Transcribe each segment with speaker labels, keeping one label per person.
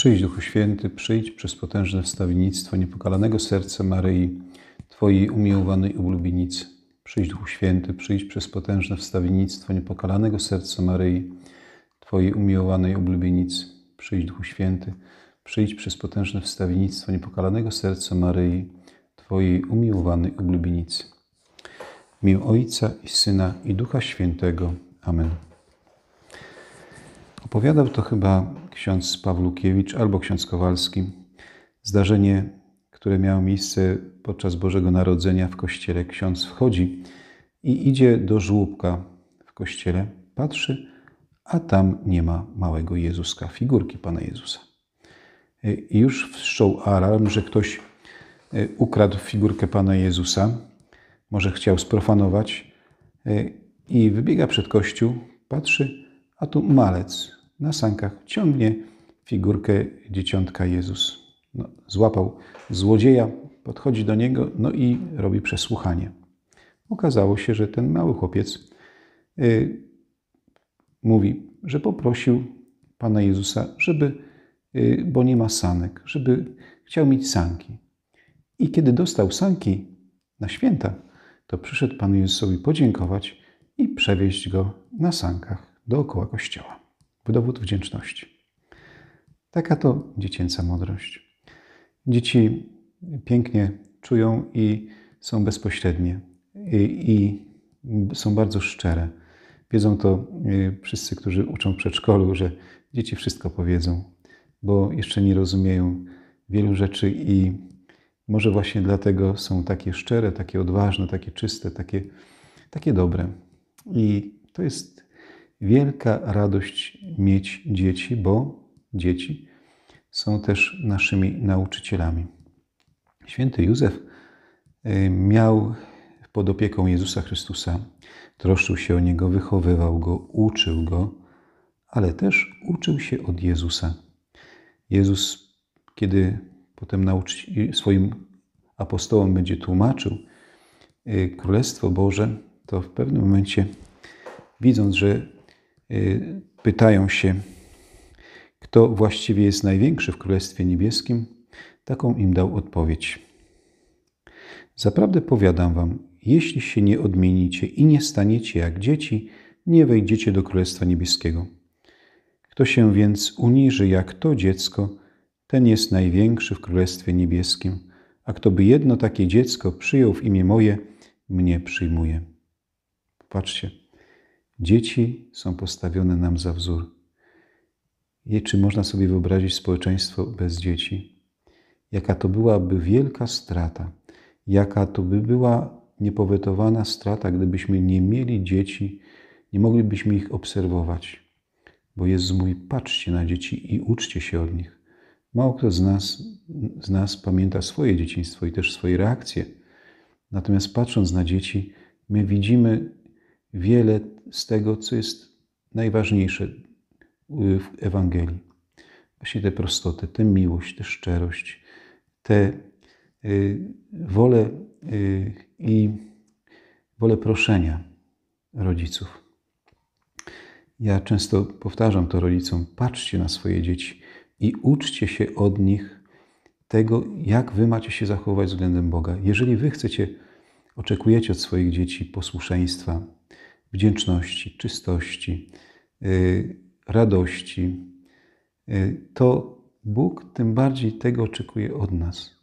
Speaker 1: Przyjdź, Duchu Święty, przyjdź przez potężne wstawiennictwo niepokalanego serca Maryi, Twojej umiłowanej ulubienicy. Przyjdź, Duchu Święty, przyjdź przez potężne wstawiennictwo niepokalanego serca Maryi, Twojej umiłowanej ulubienicy. Przyjdź, Duchu Święty, przyjdź przez potężne wstawiennictwo niepokalanego serca Maryi, Twojej umiłowanej ulubienicy. Mił Ojca i Syna i Ducha Świętego. Amen. Opowiadał to chyba ksiądz Pawlukiewicz albo ksiądz Kowalski. Zdarzenie, które miało miejsce podczas Bożego Narodzenia w kościele. Ksiądz wchodzi i idzie do żłóbka w kościele, patrzy, a tam nie ma małego Jezuska, figurki Pana Jezusa. I już wszczął alarm, że ktoś e, ukradł figurkę Pana Jezusa, może chciał sprofanować e, i wybiega przed kościół, patrzy, a tu malec na sankach ciągnie figurkę dzieciątka Jezus. No, złapał złodzieja, podchodzi do niego, no i robi przesłuchanie. Okazało się, że ten mały chłopiec y, mówi, że poprosił Pana Jezusa, żeby, y, bo nie ma sanek, żeby chciał mieć sanki. I kiedy dostał sanki na święta, to przyszedł Panu Jezusowi podziękować i przewieźć go na sankach dookoła kościoła dowód wdzięczności. Taka to dziecięca mądrość. Dzieci pięknie czują i są bezpośrednie i, i są bardzo szczere. Wiedzą to y, wszyscy, którzy uczą w przedszkolu, że dzieci wszystko powiedzą, bo jeszcze nie rozumieją wielu rzeczy i może właśnie dlatego są takie szczere, takie odważne, takie czyste, takie, takie dobre. I to jest wielka radość mieć dzieci, bo dzieci są też naszymi nauczycielami. Święty Józef y, miał pod opieką Jezusa Chrystusa, troszczył się o niego, wychowywał go, uczył go, ale też uczył się od Jezusa. Jezus, kiedy potem swoim apostołom będzie tłumaczył y, Królestwo Boże, to w pewnym momencie, widząc, że Y, pytają się, kto właściwie jest największy w Królestwie Niebieskim, taką im dał odpowiedź. Zaprawdę powiadam wam, jeśli się nie odmienicie i nie staniecie jak dzieci, nie wejdziecie do Królestwa Niebieskiego. Kto się więc uniży jak to dziecko, ten jest największy w Królestwie Niebieskim, a kto by jedno takie dziecko przyjął w imię moje, mnie przyjmuje. Patrzcie, Dzieci są postawione nam za wzór. I czy można sobie wyobrazić społeczeństwo bez dzieci? Jaka to byłaby wielka strata, jaka to by była niepowetowana strata, gdybyśmy nie mieli dzieci, nie moglibyśmy ich obserwować. Bo Jezus mój, patrzcie na dzieci i uczcie się od nich. Mało kto z nas, z nas pamięta swoje dzieciństwo i też swoje reakcje. Natomiast patrząc na dzieci, my widzimy wiele z tego, co jest najważniejsze y, w Ewangelii. Właśnie tę prostotę, tę miłość, tę szczerość, tę y, wolę y, i wolę proszenia rodziców. Ja często powtarzam to rodzicom: patrzcie na swoje dzieci i uczcie się od nich tego, jak wy macie się zachować względem Boga. Jeżeli wy chcecie, oczekujecie od swoich dzieci posłuszeństwa, wdzięczności, czystości, y, radości, y, to Bóg tym bardziej tego oczekuje od nas,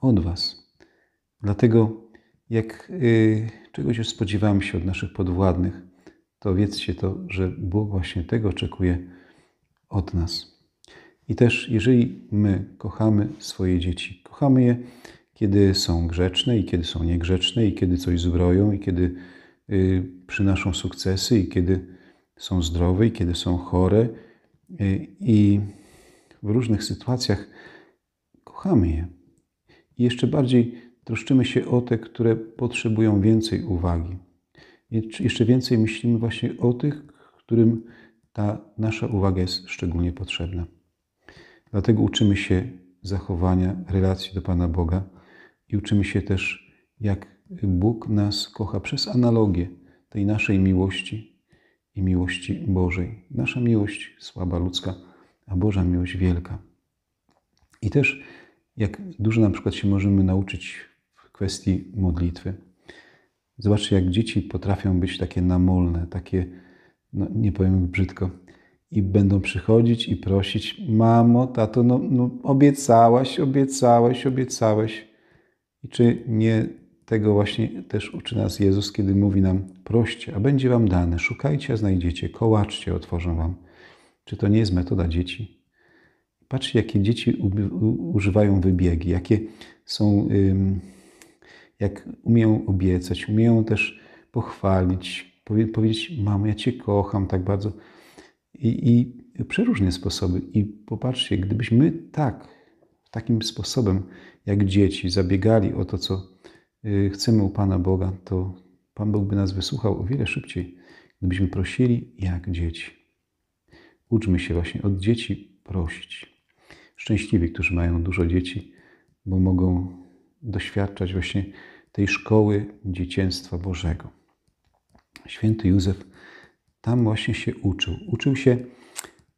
Speaker 1: od Was. Dlatego, jak y, czegoś już spodziewamy się od naszych podwładnych, to wiedzcie to, że Bóg właśnie tego oczekuje od nas. I też, jeżeli my kochamy swoje dzieci, kochamy je, kiedy są grzeczne i kiedy są niegrzeczne, i kiedy coś zbroją, i kiedy przynoszą sukcesy i kiedy są zdrowe i kiedy są chore. I w różnych sytuacjach kochamy je. I jeszcze bardziej troszczymy się o te, które potrzebują więcej uwagi. I jeszcze więcej myślimy właśnie o tych, którym ta nasza uwaga jest szczególnie potrzebna. Dlatego uczymy się zachowania relacji do Pana Boga i uczymy się też, jak Bóg nas kocha przez analogię tej naszej miłości i miłości Bożej. Nasza miłość słaba, ludzka, a Boża miłość wielka. I też, jak dużo na przykład się możemy nauczyć w kwestii modlitwy. Zobaczcie, jak dzieci potrafią być takie namolne, takie, no, nie powiem brzydko, i będą przychodzić i prosić: Mamo, tato, no, no obiecałaś, obiecałaś, obiecałaś. I czy nie tego właśnie też uczy nas Jezus, kiedy mówi nam: proście, a będzie wam dane, szukajcie, a znajdziecie, kołaczcie, otworzą wam. Czy to nie jest metoda dzieci? Patrzcie, jakie dzieci używają wybiegi, jakie są, jak umieją obiecać, umieją też pochwalić, powiedzieć: Mam, ja cię kocham tak bardzo. I, i przeróżne sposoby. I popatrzcie, gdybyśmy tak, takim sposobem jak dzieci, zabiegali o to, co Y, chcemy u Pana Boga, to Pan Bóg by nas wysłuchał o wiele szybciej, gdybyśmy prosili jak dzieci. Uczmy się właśnie od dzieci prosić. Szczęśliwi, którzy mają dużo dzieci, bo mogą doświadczać właśnie tej szkoły dziecięstwa Bożego. Święty Józef tam właśnie się uczył. Uczył się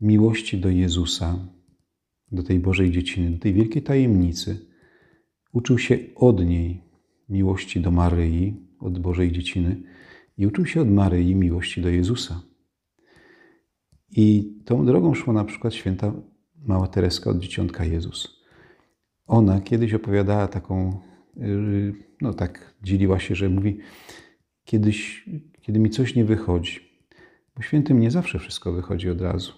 Speaker 1: miłości do Jezusa, do tej Bożej dzieciny, do tej wielkiej tajemnicy. Uczył się od niej, miłości do Maryi, od Bożej Dzieciny, i uczył się od Maryi miłości do Jezusa. I tą drogą szła na przykład święta mała Tereska od Dzieciątka Jezus. Ona kiedyś opowiadała taką, y, no tak dzieliła się, że mówi, kiedyś, kiedy mi coś nie wychodzi, bo świętym nie zawsze wszystko wychodzi od razu,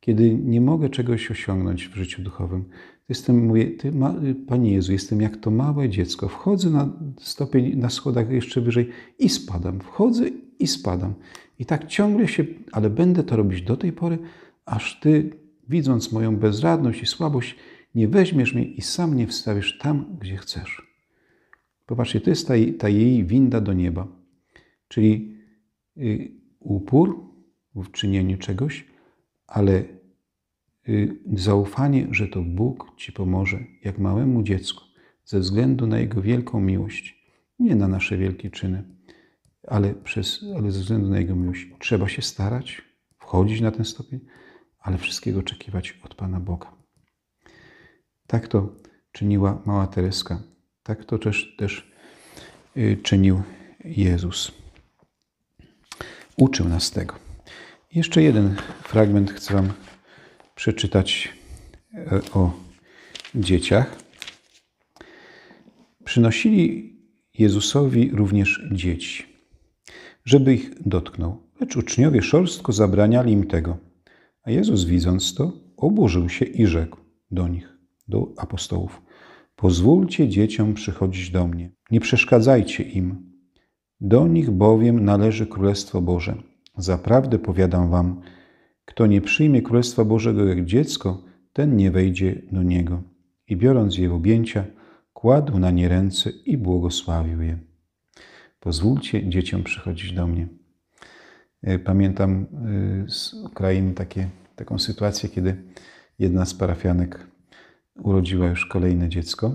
Speaker 1: kiedy nie mogę czegoś osiągnąć w życiu duchowym, Jestem, mówię, ty, ma, Panie Jezu, jestem jak to małe dziecko. Wchodzę na stopień, na schodach jeszcze wyżej i spadam. Wchodzę i spadam. I tak ciągle się, ale będę to robić do tej pory, aż Ty, widząc moją bezradność i słabość, nie weźmiesz mnie i sam nie wstawisz tam, gdzie chcesz. Popatrzcie, to jest ta, ta jej winda do nieba. Czyli y, upór w czynieniu czegoś, ale Y, zaufanie, że to Bóg ci pomoże, jak małemu dziecku, ze względu na Jego wielką miłość, nie na nasze wielkie czyny, ale, przez, ale ze względu na Jego miłość. Trzeba się starać, wchodzić na ten stopień, ale wszystkiego oczekiwać od Pana Boga. Tak to czyniła mała Tereska. Tak to też, też y, czynił Jezus. Uczył nas tego. Jeszcze jeden fragment chcę Wam przeczytać e, o dzieciach. Przynosili Jezusowi również dzieci, żeby ich dotknął, lecz uczniowie szorstko zabraniali im tego. A Jezus widząc to, oburzył się i rzekł do nich, do apostołów: Pozwólcie dzieciom przychodzić do mnie, nie przeszkadzajcie im. Do nich bowiem należy Królestwo Boże. Zaprawdę powiadam wam, kto nie przyjmie Królestwa Bożego jak dziecko, ten nie wejdzie do niego. I biorąc je w objęcia, kładł na nie ręce i błogosławił je. Pozwólcie dzieciom przychodzić do mnie. E, pamiętam e, z Ukrainy takie, taką sytuację, kiedy jedna z parafianek urodziła już kolejne dziecko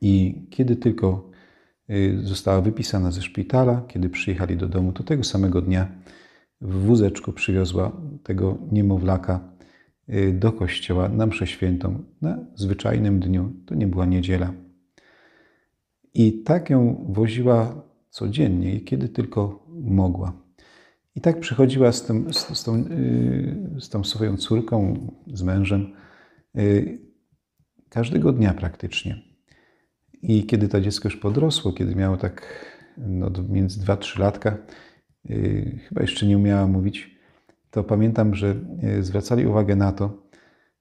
Speaker 1: i kiedy tylko e, została wypisana ze szpitala, kiedy przyjechali do domu, to tego samego dnia w wózeczku przywiozła tego niemowlaka y, do kościoła na mszę świętą na zwyczajnym dniu. To nie była niedziela. I tak ją woziła codziennie i kiedy tylko mogła. I tak przychodziła z, tym, z, z, tą, y, z tą swoją córką, z mężem, y, każdego dnia praktycznie. I kiedy to dziecko już podrosło, kiedy miało tak no, między 2-3 latka, Yy, chyba jeszcze nie umiała mówić, to pamiętam, że yy, zwracali uwagę na to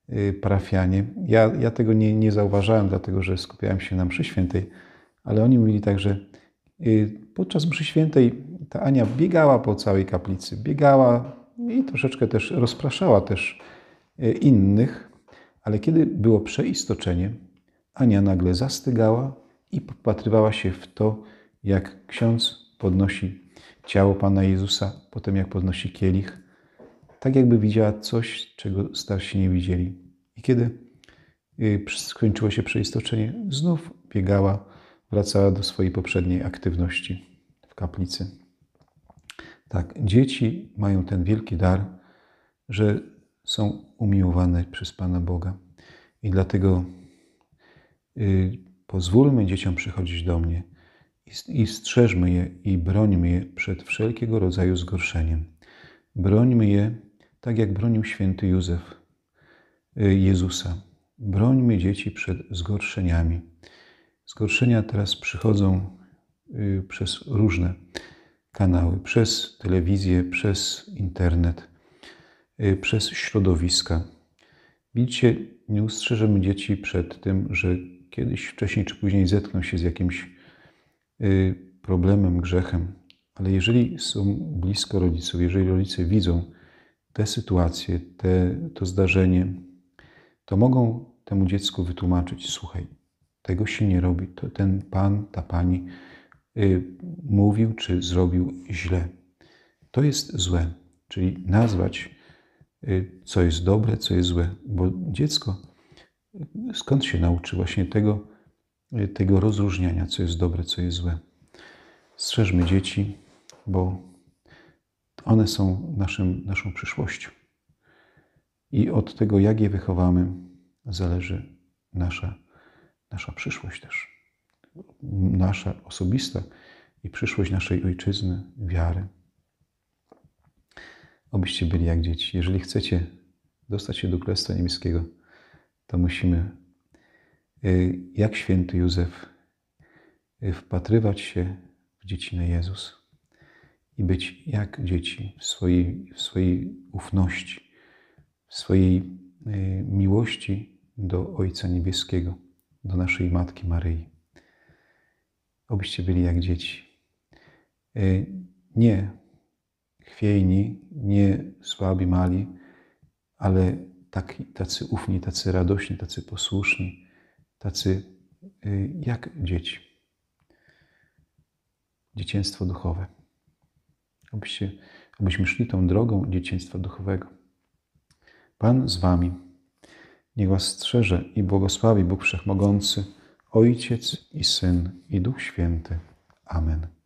Speaker 1: yy, parafianie. Ja, ja tego nie, nie zauważałem, dlatego że skupiałem się na mszy świętej, ale oni mówili tak, że podczas mszy świętej ta Ania biegała po całej kaplicy, biegała i troszeczkę też rozpraszała też innych, ale kiedy było przeistoczenie, Ania nagle zastygała i popatrywała się w to, jak ksiądz podnosi ciało Pana Jezusa, po tym jak podnosi kielich, tak jakby widziała coś, czego starsi nie widzieli. I kiedy y, skończyło się przeistoczenie, znów biegała, wracała do swojej poprzedniej aktywności w kaplicy. Tak, dzieci mają ten wielki dar, że są umiłowane przez Pana Boga. I dlatego y, pozwólmy dzieciom przychodzić do mnie i strzeżmy je i brońmy je przed wszelkiego rodzaju zgorszeniem. Brońmy je tak, jak bronił święty Józef y, Jezusa. Brońmy dzieci przed zgorszeniami. Zgorszenia teraz przychodzą y, przez różne kanały, przez telewizję, przez internet, y, przez środowiska. Widzicie, nie ustrzeżemy dzieci przed tym, że kiedyś wcześniej czy później zetkną się z jakimś Y, problemem, grzechem. Ale jeżeli są blisko rodziców, jeżeli rodzice widzą tę sytuację, te, to zdarzenie, to mogą temu dziecku wytłumaczyć: Słuchaj, tego się nie robi. To ten pan, ta pani y, mówił czy zrobił źle. To jest złe. Czyli nazwać, y, co jest dobre, co jest złe. Bo dziecko y, skąd się nauczy właśnie tego, Y, tego rozróżniania, co jest dobre, co jest złe. Strzeżmy dzieci, bo one są naszym, naszą przyszłością. I od tego, jak je wychowamy, zależy nasza, nasza przyszłość też. Nasza osobista i przyszłość naszej ojczyzny, wiary. Obyście byli jak dzieci. Jeżeli chcecie dostać się do Królestwa Niemieckiego, to musimy Y, jak święty Józef, y, wpatrywać się w dziecinę Jezus i być jak dzieci w swojej, w swojej ufności, w swojej y, miłości do Ojca Niebieskiego, do naszej Matki Maryi. Obyście byli jak dzieci. Nie chwiejni, nie słabi, mali, ale tacy ufni, tacy radośni, tacy posłuszni, tacy y, jak dzieci. Dzieciństwo duchowe. Abyście, abyśmy szli tą drogą dzieciństwa duchowego. Pan z wami. Niech was strzeże i błogosławi Bóg Wszechmogący, Ojciec i Syn i Duch Święty. Amen.